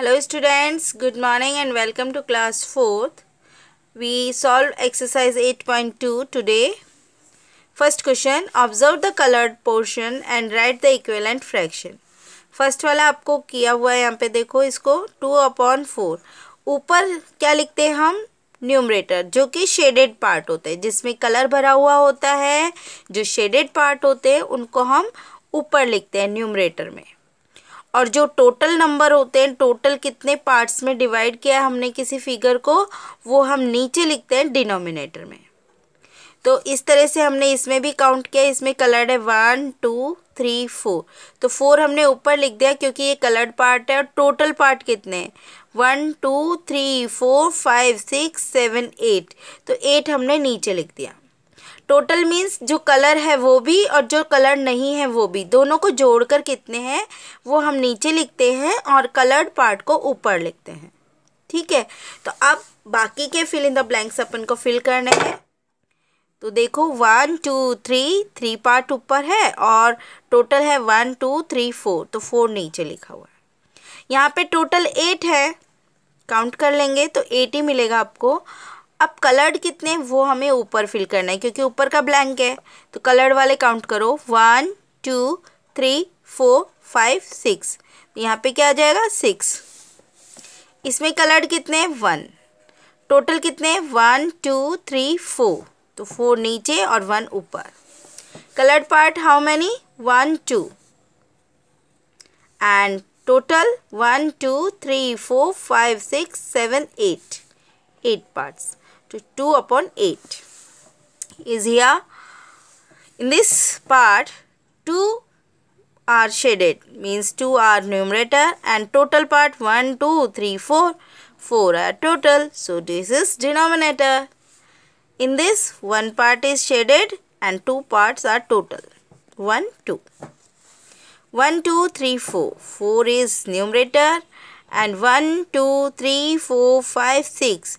Hello students good morning and welcome to class fourth we solve exercise eight point two today first question observe the coloured portion and write the equivalent fraction first वाला आपको किया हुआ है यहाँ पे देखो इसको two upon four ऊपर क्या लिखते हैं हम न्यूमरेटर जो कि शेडेड पार्ट होते हैं जिसमें कलर भरा हुआ होता है जो शेडेड पार्ट होते हैं उनको हम ऊपर लिखते हैं न्यूमरेटर में और जो टोटल नंबर होते हैं टोटल कितने पार्ट्स में डिवाइड किया हमने किसी फिगर को वो हम नीचे लिखते हैं डिनोमिनेटर में तो इस तरह से हमने इसमें भी काउंट किया इसमें कलर्ड है वन टू थ्री फोर तो फोर हमने ऊपर लिख दिया क्योंकि ये कलर्ड पार्ट है और टोटल पार्ट कितने हैं one two three four five six seven eight तो एट हमने नीचे लिख दिया टोटल मीन्स जो कलर है वो भी और जो कलर नहीं है वो भी दोनों को जोड़कर कितने हैं वो हम नीचे लिखते हैं और कलर्ड पार्ट को ऊपर लिखते हैं ठीक है तो अब बाकी के फिल इन द ब्लैंक्स अपन को फिल करने हैं तो देखो one two three three part ऊपर है और टोटल है वन टू थ्री फोर तो फोर नीचे लिखा हुआ है यहाँ पे टोटल एट है काउंट कर लेंगे तो एट ही मिलेगा आपको अब कलर्ड कितने वो हमें ऊपर फिल करना है क्योंकि ऊपर का ब्लैंक है तो कलर्ड वाले काउंट करो one two three four five six यहाँ पे क्या आ जाएगा सिक्स इसमें कलर्ड कितने वन टोटल कितने वन टू थ्री फोर तो फोर नीचे और वन ऊपर coloured part how many one two and total one two three four five six seven eight eight parts to 2 upon 8 is here. In this part 2 are shaded means 2 are numerator and total part 1, 2, 3, 4, 4 are total. So this is denominator. In this one part is shaded and two parts are total. 1, 2. 1, 2, 3, 4. 4 is numerator and 1, 2, 3, 4, 5, 6.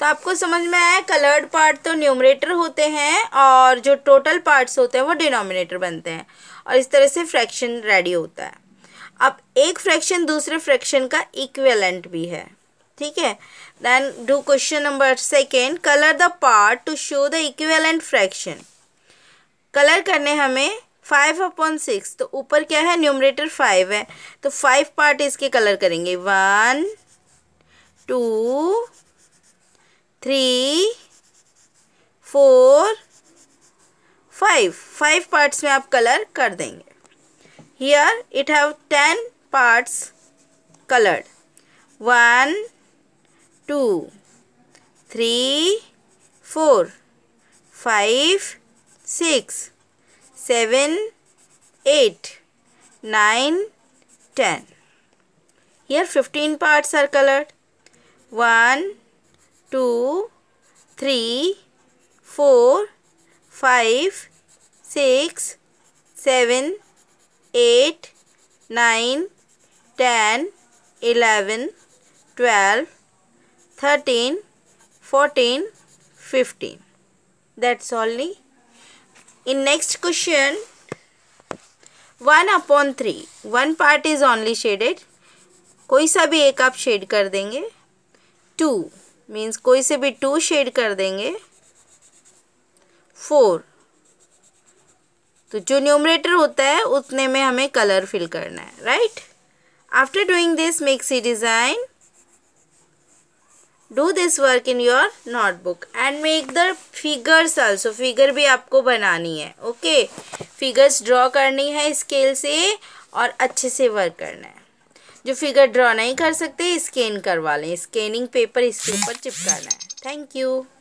तो आपको समझ में आया coloured part तो numerator होते हैं और जो टोटल पार्ट्स होते हैं वो डिनोमिनेटर बनते हैं और इस तरह से फ्रैक्शन रेडी होता है अब एक फ्रैक्शन दूसरे फ्रैक्शन का इक्वेलेंट भी है ठीक है then do question number second colour the part to show the equivalent fraction colour करने हमें फाइव अपॉन सिक्स तो ऊपर क्या है न्यूमरेटर फाइव है तो फाइव पार्ट इसके कलर करेंगे one two three four five five parts में आप कलर कर देंगे here it have ten parts coloured one two three four five six seven eight nine ten here fifteen parts are coloured one two three four five six seven eight nine ten eleven twelve thirteen fourteen fifteen that's only in next question one upon three one part is only shaded कोई सा भी एक आप shade कर देंगे two means कोई से भी टू शेड कर देंगे फोर तो जो न्यूमरेटर होता है उतने में हमें कलर फिल करना है right after doing this makes a design do this work in your notebook and make the figures also figure भी आपको बनानी है ओके फिगर्स ड्रॉ करनी है स्केल से और अच्छे से वर्क करना है जो फिगर ड्रॉ नहीं कर सकते स्कैन करवा लें स्कैनिंग पेपर इसके ऊपर चिपकाना है थैंक यू